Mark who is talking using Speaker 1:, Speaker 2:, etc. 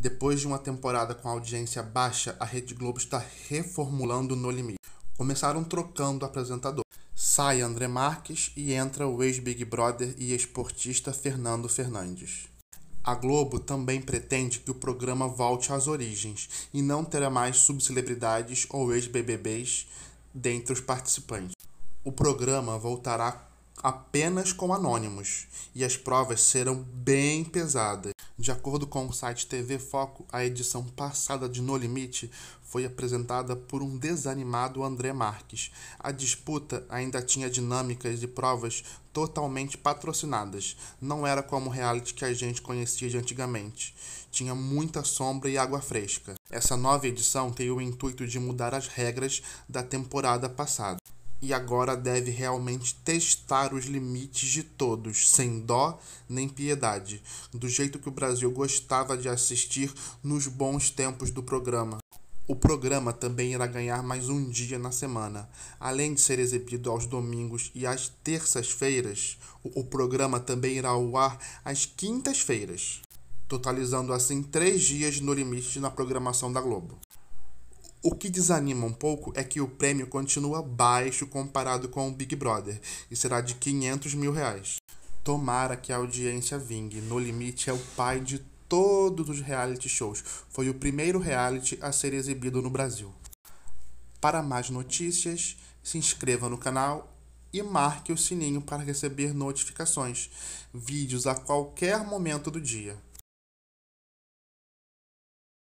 Speaker 1: Depois de uma temporada com audiência baixa, a Rede Globo está reformulando No Limite. Começaram trocando o apresentador. Sai André Marques e entra o ex-Big Brother e esportista Fernando Fernandes. A Globo também pretende que o programa volte às origens e não terá mais subcelebridades ou ex-BBBs dentre os participantes. O programa voltará apenas com anônimos e as provas serão bem pesadas. De acordo com o site TV Foco, a edição passada de No Limite foi apresentada por um desanimado André Marques. A disputa ainda tinha dinâmicas e provas totalmente patrocinadas. Não era como o reality que a gente conhecia de antigamente. Tinha muita sombra e água fresca. Essa nova edição tem o intuito de mudar as regras da temporada passada e agora deve realmente testar os limites de todos, sem dó nem piedade, do jeito que o Brasil gostava de assistir nos bons tempos do programa. O programa também irá ganhar mais um dia na semana. Além de ser exibido aos domingos e às terças-feiras, o programa também irá ao ar às quintas-feiras, totalizando assim três dias no limite na programação da Globo. O que desanima um pouco é que o prêmio continua baixo comparado com o Big Brother e será de 500 mil reais. Tomara que a audiência vingue. No Limite é o pai de todos os reality shows. Foi o primeiro reality a ser exibido no Brasil. Para mais notícias, se inscreva no canal e marque o sininho para receber notificações, vídeos a qualquer momento do dia.